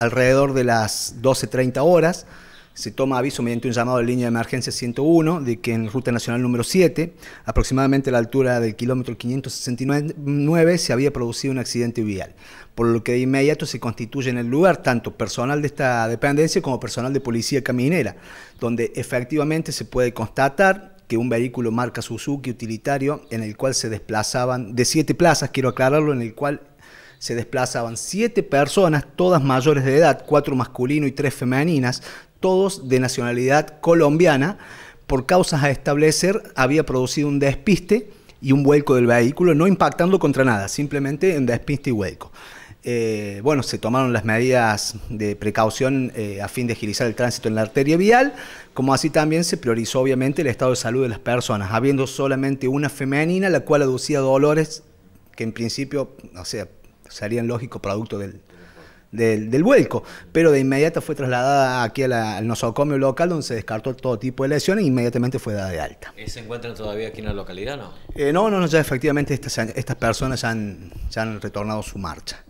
alrededor de las 12.30 horas, se toma aviso mediante un llamado de línea de emergencia 101 de que en ruta nacional número 7, aproximadamente a la altura del kilómetro 569, se había producido un accidente vial, por lo que de inmediato se constituye en el lugar tanto personal de esta dependencia como personal de policía caminera, donde efectivamente se puede constatar que un vehículo marca Suzuki utilitario en el cual se desplazaban de siete plazas, quiero aclararlo, en el cual se desplazaban siete personas, todas mayores de edad, cuatro masculinos y tres femeninas, todos de nacionalidad colombiana. Por causas a establecer, había producido un despiste y un vuelco del vehículo, no impactando contra nada, simplemente un despiste y vuelco. Eh, bueno, se tomaron las medidas de precaución eh, a fin de agilizar el tránsito en la arteria vial, como así también se priorizó obviamente el estado de salud de las personas, habiendo solamente una femenina, la cual aducía dolores que en principio, o sea, serían lógico producto del, vuelco, pero de inmediato fue trasladada aquí al nosocomio local donde se descartó todo tipo de lesiones e inmediatamente fue dada de alta. ¿Se encuentran todavía aquí en la localidad, no? Eh, no, no, ya efectivamente estas, personas ya han, ya han retornado su marcha.